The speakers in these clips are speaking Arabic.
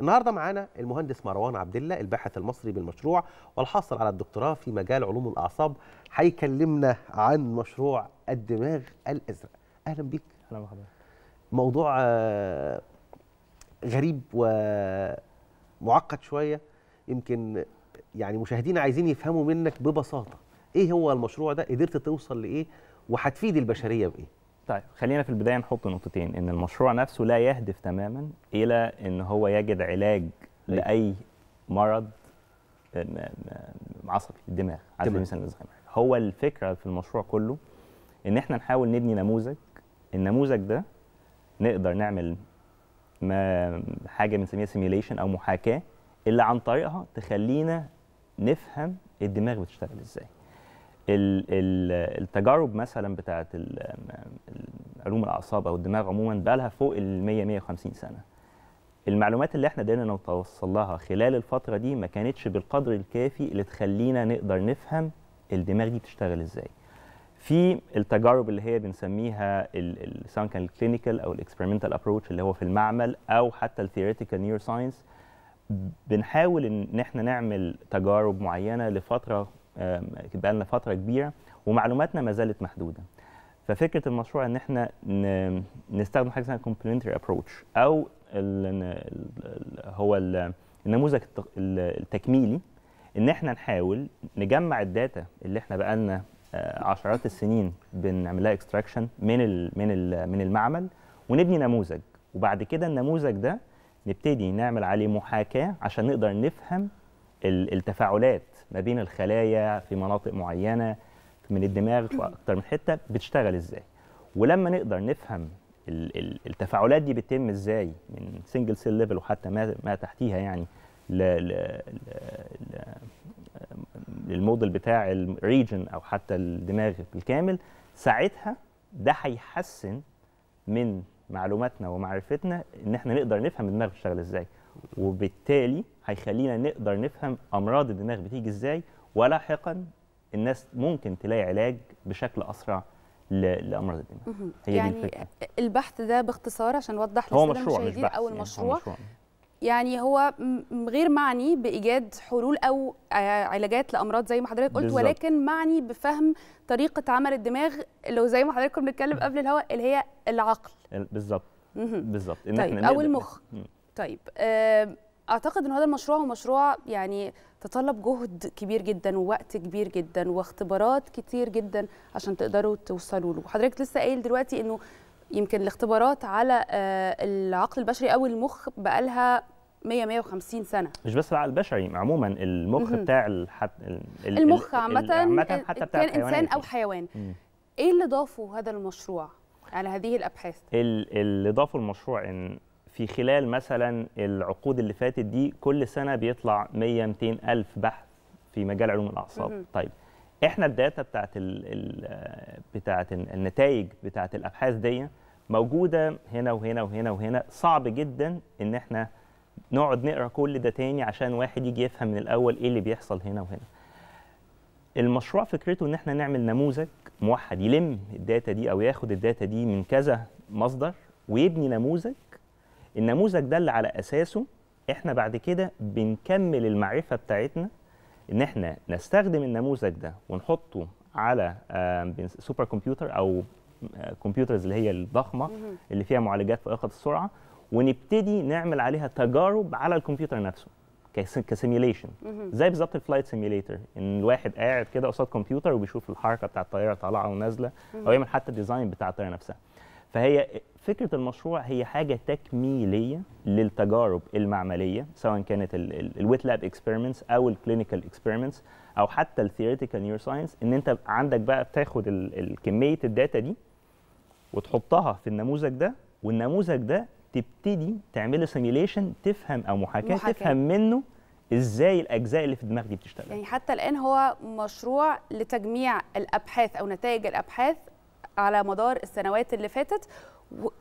النهارده معانا المهندس مروان عبد الله الباحث المصري بالمشروع والحاصل على الدكتوراه في مجال علوم الاعصاب هيكلمنا عن مشروع الدماغ الازرق اهلا بيك اهلا بحضرتك موضوع آه، غريب ومعقد شويه يمكن يعني مشاهدينا عايزين يفهموا منك ببساطه ايه هو المشروع ده قدرت توصل لايه وهتفيد البشريه بايه طيب خلينا في البدايه نحط نقطتين ان المشروع نفسه لا يهدف تماما الى ان هو يجد علاج أيوة. لاي مرض عصبي الدماغ على مثلا الزهايمر هو الفكره في المشروع كله ان احنا نحاول نبني نموذج النموذج ده نقدر نعمل ما حاجه بنسميها سيميليشن او محاكاه اللي عن طريقها تخلينا نفهم الدماغ بتشتغل ازاي التجارب مثلا بتاعه علوم الاعصاب او الدماغ عموما بقى لها فوق ال 100 150 سنه المعلومات اللي احنا قدرنا نتوصل لها خلال الفتره دي ما كانتش بالقدر الكافي اللي تخلينا نقدر نفهم الدماغ دي بتشتغل ازاي في التجارب اللي هي بنسميها سواء كان الكلينيكال او الاكسبيرمنتال ابروتش اللي هو في المعمل او حتى الثيوريتيكال نيور ساينس بنحاول ان احنا نعمل تجارب معينه لفتره بقى لنا فتره كبيره ومعلوماتنا ما زالت محدوده ففكره المشروع ان احنا نستخدم حاجه اسمها كومبلمنتري ابروتش او الـ هو الـ النموذج التكميلي ان احنا نحاول نجمع الداتا اللي احنا بقى لنا آه، عشرات السنين بنعملها اكستراكشن من الـ من الـ من المعمل ونبني نموذج وبعد كده النموذج ده نبتدي نعمل عليه محاكاه عشان نقدر نفهم التفاعلات ما بين الخلايا في مناطق معينه من الدماغ في اكتر من حته بتشتغل ازاي ولما نقدر نفهم التفاعلات دي بتتم ازاي من سنجل سيل ليفل وحتى ما, ما تحتيها يعني للموديل بتاع الريجن او حتى الدماغ بالكامل ساعتها ده هيحسن من معلوماتنا ومعرفتنا ان احنا نقدر نفهم الدماغ بتشتغل ازاي وبالتالي هيخلينا نقدر نفهم امراض الدماغ بتيجي ازاي ولاحقا الناس ممكن تلاقي علاج بشكل اسرع لامراض الدماغ هي يعني دي الفكره البحث ده باختصار عشان نوضح للساده المشاهدين او المشروع يعني هو مشروع يعني هو غير معني بايجاد حلول او علاجات لامراض زي ما حضرتك قلت بالزبط. ولكن معني بفهم طريقه عمل الدماغ اللي زي ما حضرتك بنتكلم قبل الهواء اللي هي العقل بالظبط بالظبط طيب او المخ طيب اعتقد ان هذا المشروع هو مشروع يعني تطلب جهد كبير جدا ووقت كبير جدا واختبارات كتير جدا عشان تقدروا توصلوا له حضرتك لسه قايل دلوقتي انه يمكن الاختبارات على آه، العقل البشري او المخ بقالها 100 150 سنه مش بس العقل البشري عموما المخ بتاع الحت... ال... المخ عامه حتى بتاع كان انسان او يعني. حيوان مم. ايه اللي ضافه هذا المشروع على هذه الابحاث اللي ضافه المشروع ان في خلال مثلا العقود اللي فاتت دي كل سنه بيطلع 100 200 الف بحث في مجال علوم الاعصاب طيب احنا الداتا بتاعت الـ الـ بتاعت النتائج بتاعت الابحاث دي موجوده هنا وهنا وهنا وهنا صعب جدا ان احنا نقعد نقرا كل ده تاني عشان واحد يجي يفهم من الاول ايه اللي بيحصل هنا وهنا المشروع فكرته ان احنا نعمل نموذج موحد يلم الداتا دي او ياخد الداتا دي من كذا مصدر ويبني نموذج النموذج ده اللي على اساسه احنا بعد كده بنكمل المعرفه بتاعتنا ان احنا نستخدم النموذج ده ونحطه على سوبر كمبيوتر او كمبيوترز آه، اللي هي الضخمه اللي فيها معالجات فائقه السرعه ونبتدي نعمل عليها تجارب على الكمبيوتر نفسه كسيميليشن زي بالظبط الفلايت سيميليتر ان الواحد قاعد كده قصاد كمبيوتر وبيشوف الحركه بتاع الطياره طالعه ونازله او يعمل حتى الديزاين بتاع الطياره نفسها فهي فكره المشروع هي حاجه تكميليه للتجارب المعمليه سواء كانت الويت لاب اكسبيرمنتس او الكلينيكال اكسبيرمنتس او حتى الثيوريتيكال نيور ساينس ان انت عندك بقى بتاخد كميه الداتا دي وتحطها في النموذج ده والنموذج ده تبتدي تعمل له سيميليشن تفهم او محاكاه, محاكاة. تفهم منه ازاي الاجزاء اللي في الدماغ دي بتشتغل يعني حتى الان هو مشروع لتجميع الابحاث او نتائج الابحاث على مدار السنوات اللي فاتت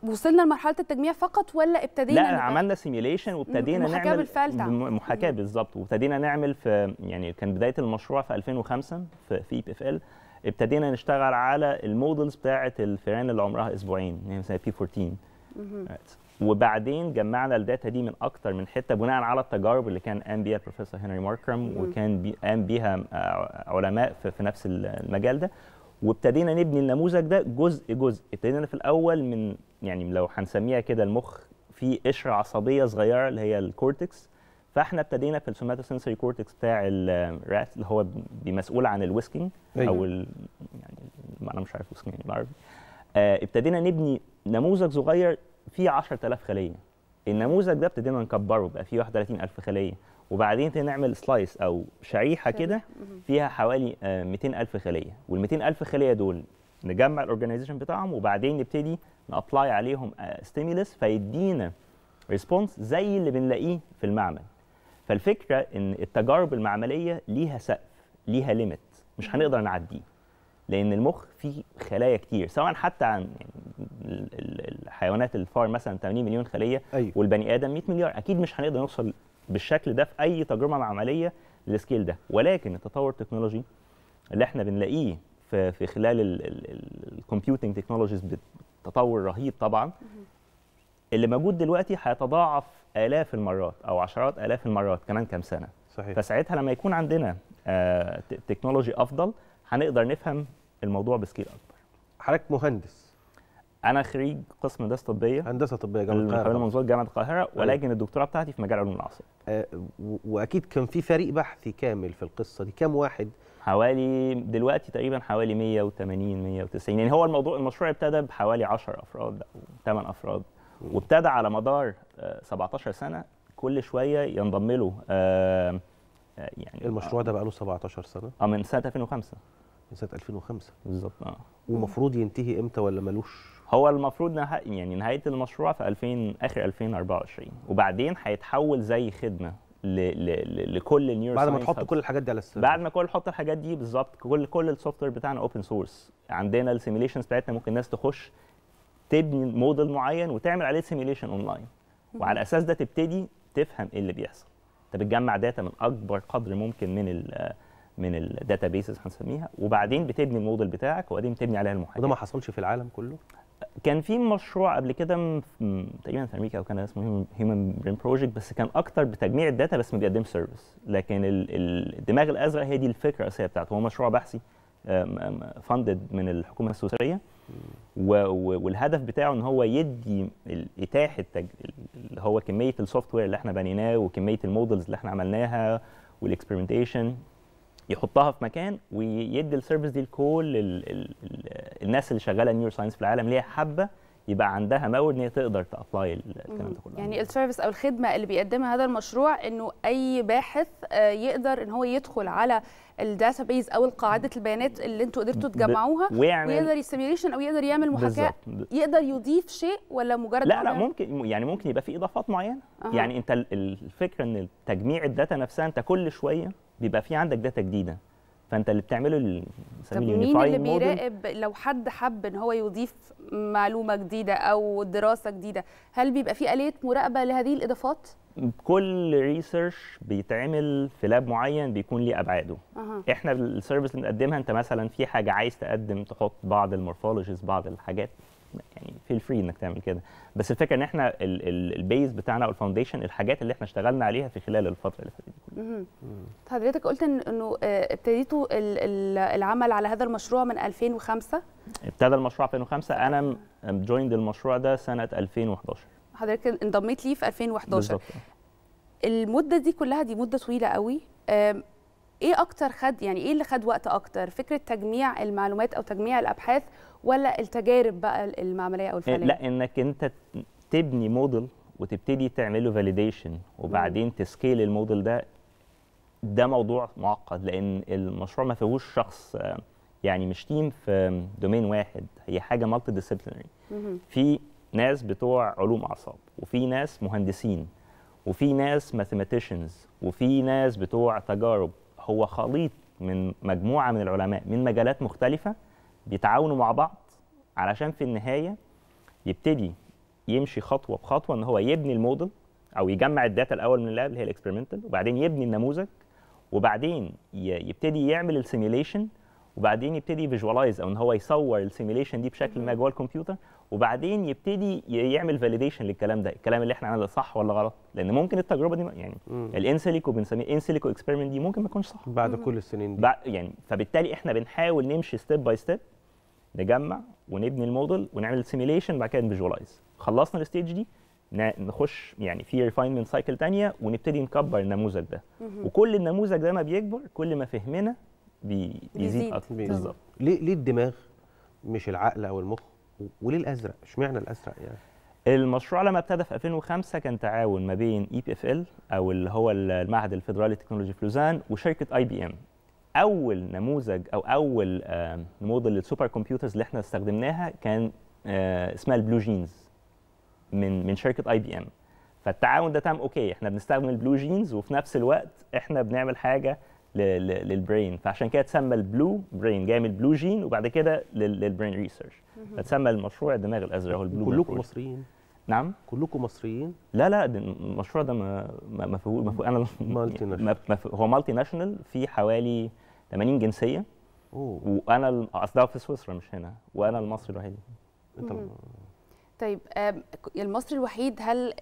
وصلنا لمرحله التجميع فقط ولا ابتدينا لا عملنا سيميليشن وابتدينا محاكاه نعمل محاكاه بالظبط وابتدينا نعمل في يعني كان بدايه المشروع في 2005 في في بي اف ال ابتدينا نشتغل على المودلز بتاعه الفئران اللي عمرها اسبوعين اللي يعني هي مثلا بي 14 وبعدين جمعنا الداتا دي من اكتر من حته بناء على التجارب اللي كان قام بيها البروفيسور هنري ماركرام وكان قام بيها آه، علماء في نفس المجال ده وابتدينا نبني النموذج ده جزء جزء ابتدينا في الاول من يعني لو هنسميها كده المخ في قشره عصبيه صغيره اللي هي الكورتكس فاحنا ابتدينا في السوماتوسنسوري كورتكس بتاع الرات اللي هو بمسؤول عن الويسكينج أيوه. او ال... يعني انا مش عارف ويسكينج يعني بالعربي آه، ابتدينا نبني نموذج صغير فيه 10000 خليه النموذج ده ابتدينا نكبره بقى فيه 31000 خليه وبعدين نعمل سلايس او شريحه كده فيها حوالي 200000 آه، خليه وال 200000 خليه دول نجمع الاورجنايزيشن بتاعهم وبعدين نبتدي نابلاي عليهم ستيمولس آه، فيدينا ريسبونس زي اللي بنلاقيه في المعمل فالفكره ان التجارب المعمليه ليها سقف ليها ليميت مش هنقدر نعديه لان المخ فيه خلايا كتير سواء حتى عن يعني الحيوانات الفار مثلا 80 مليون خليه أيوه. والبني ادم 100 مليار اكيد مش هنقدر نوصل بالشكل ده في اي تجربه عمليه للسكيل ده ولكن التطور التكنولوجي اللي احنا بنلاقيه في في خلال الكمبيوتنج تكنولوجيز بتطور رهيب طبعا اللي موجود دلوقتي هيتضاعف الاف المرات او عشرات الاف المرات كمان كام سنه صحيح فساعتها لما يكون عندنا آه، تكنولوجي افضل هنقدر نفهم الموضوع بسكيل اكبر حضرتك مهندس انا خريج قسم هندسه طبيه هندسه طبيه جامعه القاهره منظور جامعه القاهره أيوه. ولكن الدكتوراه بتاعتي في مجال علوم الاعصاب أه واكيد كان في فريق بحثي كامل في القصه دي كام واحد حوالي دلوقتي تقريبا حوالي 180 190 يعني هو الموضوع المشروع ابتدى بحوالي 10 افراد او 8 افراد وابتدى على مدار 17 آه، سنه كل شويه ينضم له آه، آه، يعني المشروع ده بقى له 17 سنه اه من سنه 2005 من سنه 2005 بالظبط اه ومفروض ينتهي امتى ولا ملوش هو المفروض نها... يعني نهايه المشروع في 2000 اخر 2024 وبعدين هيتحول زي خدمه ل... ل... لكل النيورو بعد ما تحط كل الحاجات دي على السيرفر بعد ما كل نحط الحاجات دي بالظبط كل كل السوفت وير بتاعنا اوبن سورس عندنا السيميليشنز بتاعتنا ممكن الناس تخش تبني موديل معين وتعمل عليه سيميليشن اونلاين وعلى اساس ده تبتدي تفهم ايه اللي بيحصل انت بتجمع داتا من اكبر قدر ممكن من ال من الداتا بيسز هنسميها وبعدين بتبني الموديل بتاعك وبعدين بتبني عليها المحاكاه وده ما حصلش في العالم كله كان في مشروع قبل كده تقريبا في امريكا وكان اسمه هيومن برين بروجكت بس كان اكتر بتجميع الداتا بس ما بيقدمش سيرفيس لكن الدماغ الازرق هي دي الفكره الاساسيه بتاعته هو مشروع بحثي فاندد من الحكومه السويسريه والهدف بتاعه ان هو يدي اتاحه اللي هو كميه السوفت وير اللي احنا بنيناه وكميه المودلز اللي احنا عملناها والاكسبيرمنتيشن يحطها في مكان ويدي السيرفيس دي لكل الناس اللي شغاله نيور ساينس في العالم اللي هي حابه يبقى عندها مورد ان هي تقدر تابلاي الكلام ده كله يعني السيرفيس او الخدمه اللي بيقدمها هذا المشروع انه اي باحث آه، يقدر ان هو يدخل على الداتابيز او قاعده البيانات اللي انتوا قدرتوا تجمعوها ويعمل ويقدر يستيميوليشن او يقدر يعمل محاكاه يقدر يضيف شيء ولا مجرد لا لا ممكن يعني ممكن يبقى في اضافات معينه أه. يعني انت الفكره ان تجميع الداتا نفسها انت كل شويه بيبقى في عندك داتا جديده فانت اللي بتعمله طب مين اللي بيراقب لو حد حب ان هو يضيف معلومه جديده او دراسه جديده هل بيبقى في اليه مراقبه لهذه الاضافات كل ريسيرش بيتعمل في لاب معين بيكون ليه ابعاده أه. احنا السيرفيس اللي بنقدمها انت مثلا في حاجه عايز تقدم تحط بعض المورفولوجيز بعض الحاجات يعني فيل فري انك تعمل كده بس الفكره ان احنا البيز بتاعنا او الفاونديشن الحاجات اللي احنا اشتغلنا عليها في خلال الفتره اللي فاتت دي حضرتك قلت انه آه، ابتديتوا العمل على هذا المشروع من 2005 ابتدى المشروع 2005 انا جويند المشروع ده سنه 2011 حضرتك انضميت ليه في 2011 بالظبط المده دي كلها دي مده طويله قوي ايه اكتر خد يعني ايه اللي خد وقت اكتر فكره تجميع المعلومات او تجميع الابحاث ولا التجارب بقى المعمليه او إيه، الفعليه لا انك انت تبني موديل وتبتدي تعمله فاليديشن وبعدين تسكيل الموديل ده ده موضوع معقد لان المشروع ما فيهوش شخص يعني مش تيم في دومين واحد هي حاجه مالتي ديسيبلينري في ناس بتوع علوم اعصاب وفي ناس مهندسين وفي ناس ماثيماتيشنز وفي ناس بتوع تجارب هو خليط من مجموعه من العلماء من مجالات مختلفه بيتعاونوا مع بعض علشان في النهايه يبتدي يمشي خطوه بخطوه ان هو يبني الموديل او يجمع الداتا الاول من اللاب اللي هي الاكسبيرمنتال وبعدين يبني النموذج وبعدين يبتدي يعمل السيميليشن وبعدين يبتدي فيجواليز او ان هو يصور السيميليشن دي بشكل ما جوه الكمبيوتر وبعدين يبتدي يعمل فاليديشن للكلام ده الكلام اللي احنا عملناه صح ولا غلط لان ممكن التجربه دي يعني الانسيليكو بنسميه انسيليكو اكسبيرمنت دي ممكن ما تكونش صح بعد كل السنين دي بعد يعني فبالتالي احنا بنحاول نمشي ستيب باي ستيب نجمع ونبني الموديل ونعمل سيميليشن بعد كده نفيجوالايز خلصنا الستيج دي نخش يعني في ريفاينمنت سايكل ثانيه ونبتدي نكبر النموذج ده وكل النموذج ده ما بيكبر كل ما فهمنا بيزيد اكتر طيب. بالظبط ليه ليه الدماغ مش العقل او المخ وليه الازرق؟ اشمعنى الازرق يعني؟ المشروع لما ابتدى في 2005 كان تعاون ما بين اي بي اف ال او اللي هو المعهد الفيدرالي للتكنولوجي في لوزان وشركه اي بي ام اول نموذج او اول موديل للسوبر كمبيوترز اللي احنا استخدمناها كان آه، اسمها البلو جينز من من شركه اي بي ام فالتعاون ده تم اوكي احنا بنستخدم البلو جينز وفي نفس الوقت احنا بنعمل حاجه للبرين فعشان كده اتسمى البلو برين جاي من البلو جين وبعد كده للبرين ريسيرش فتسمى المشروع الدماغ الازرق هو البلو كلكم مصريين نعم كلكم مصريين لا لا المشروع ده ما فيهوش انا مالتي ناشونال هو مالتي ناشونال في حوالي 80 جنسيه أوه. وانا اصل في سويسرا مش هنا وانا المصري الوحيد انت طيب يعني المصري الوحيد هل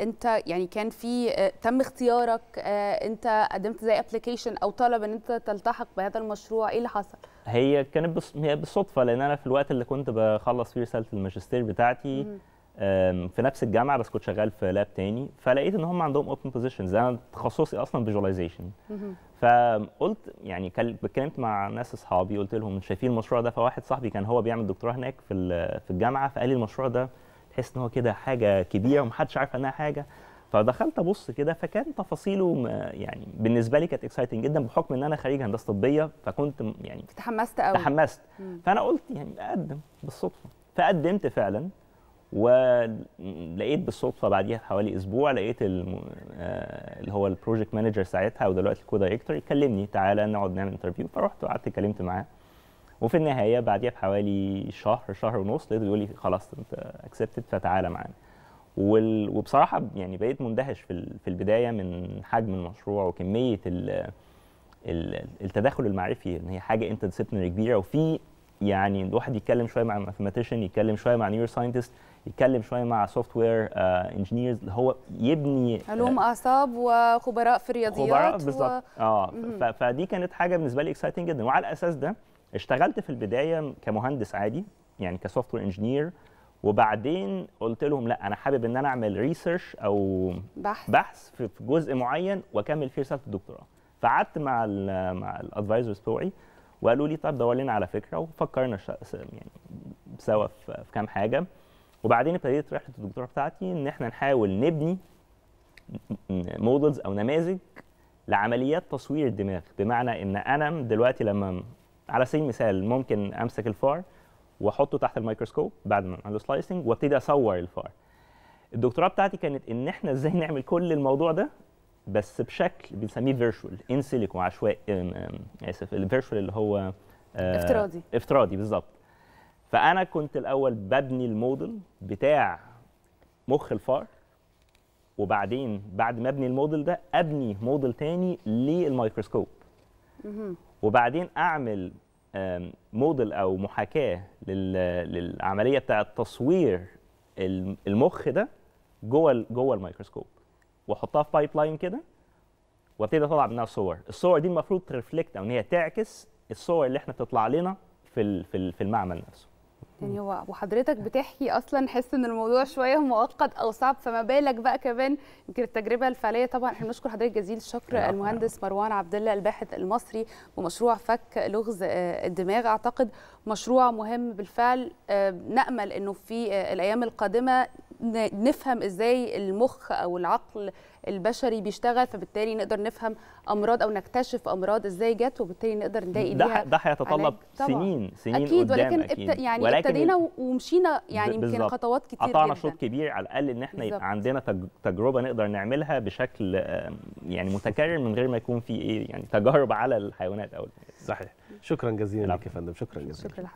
انت يعني كان في تم اختيارك انت قدمت زي ابلكيشن او طلب ان انت تلتحق بهذا المشروع ايه اللي حصل هي كانت بالصدفه لان انا في الوقت اللي كنت بخلص فيه رساله الماجستير بتاعتي في نفس الجامعه بس كنت شغال في لاب تاني فلقيت ان هم عندهم اوبن بوزيشنز انا تخصصي اصلا فيجواليزيشن فقلت يعني اتكلمت مع ناس اصحابي قلت لهم شايفين المشروع ده فواحد صاحبي كان هو بيعمل دكتوراه هناك في في الجامعه فقال لي المشروع ده تحس ان هو كده حاجه كبيره ومحدش عارف عنها حاجه فدخلت ابص كده فكان تفاصيله يعني بالنسبه لي كانت اكسايتنج جدا بحكم ان انا خريج هندسه طبيه فكنت يعني تحمست قوي تحمست فانا قلت يعني اقدم بالصدفه فقدمت فعلا ولقيت بالصدفه بعديها بحوالي اسبوع لقيت آه، اللي هو البروجكت مانجر ساعتها ودلوقتي الكو دايركتور يكلمني تعالى نقعد نعمل انترفيو فرحت وقعدت اتكلمت معاه وفي النهايه بعديها بحوالي شهر شهر ونص لقيته بيقول لي خلاص انت اكسبتد فتعالى معانا وبصراحه يعني بقيت مندهش في, في البدايه من حجم المشروع وكميه التدخل التداخل المعرفي ان هي حاجه انترسيبنري كبيره وفي يعني الواحد يتكلم شويه مع ماثيماتيشن يتكلم شويه مع نيور ساينتست يتكلم شويه مع سوفت وير انجينيرز اللي هو يبني آه، علوم اعصاب وخبراء في الرياضيات خبراء بالظبط و... اه فدي كانت حاجه بالنسبه لي اكسايتنج جدا وعلى الاساس ده اشتغلت في البدايه كمهندس عادي يعني كسوفت وير انجينير وبعدين قلت لهم لا انا حابب ان انا اعمل ريسيرش او بحث, بحث في جزء معين واكمل فيه رساله الدكتوراه فقعدت مع الـ مع الادفايزرز بتوعي وقالوا لي طب دور لنا على فكره وفكرنا يعني سوا في كام حاجه وبعدين ابتديت رحله الدكتوراه بتاعتي ان احنا نحاول نبني مودلز او نماذج لعمليات تصوير الدماغ بمعنى ان انا دلوقتي لما على سبيل المثال ممكن امسك الفار واحطه تحت الميكروسكوب بعد ما اعمل سلايسنج وابتدي اصور الفار الدكتوراه بتاعتي كانت ان احنا ازاي نعمل كل الموضوع ده بس بشكل بنسميه فيرشوال ان سيليكو عشوائي اسف الفيرشوال اللي هو آه، افتراضي افتراضي بالظبط فانا كنت الاول ببني الموديل بتاع مخ الفار وبعدين بعد ما ابني الموديل ده ابني موديل تاني للميكروسكوب وبعدين اعمل موديل او محاكاه للعمليه بتاعت تصوير المخ ده جوه جوه الميكروسكوب واحطها في بايب لاين كده وابتدي اطلع منها صور الصور دي المفروض ترفلكت او ان هي تعكس الصور اللي احنا بتطلع لنا في في المعمل نفسه يعني هو وحضرتك بتحكي اصلا حس ان الموضوع شويه مؤقت او صعب فما بالك بقى كمان يمكن التجربه الفعليه طبعا احنا بنشكر حضرتك جزيل الشكر المهندس مروان عبد الله الباحث المصري ومشروع فك لغز آه، الدماغ اعتقد مشروع مهم بالفعل آه، نامل انه في آه، الايام القادمه نفهم ازاي المخ او العقل البشري بيشتغل فبالتالي نقدر نفهم امراض او نكتشف امراض ازاي جت وبالتالي نقدر نلاقي ليها ده هيتطلب سنين سنين اكيد قدام ولكن أكيد. ابت... يعني ولكن ابتدينا ومشينا يعني يمكن خطوات كتير قطعنا شوط كبير على الاقل ان احنا يبقى عندنا تجربه نقدر نعملها بشكل يعني متكرر من غير ما يكون في ايه يعني تجارب على الحيوانات او صحيح شكرا جزيلا لك يا فندم شكرا جزيلا شكرا لحضرتك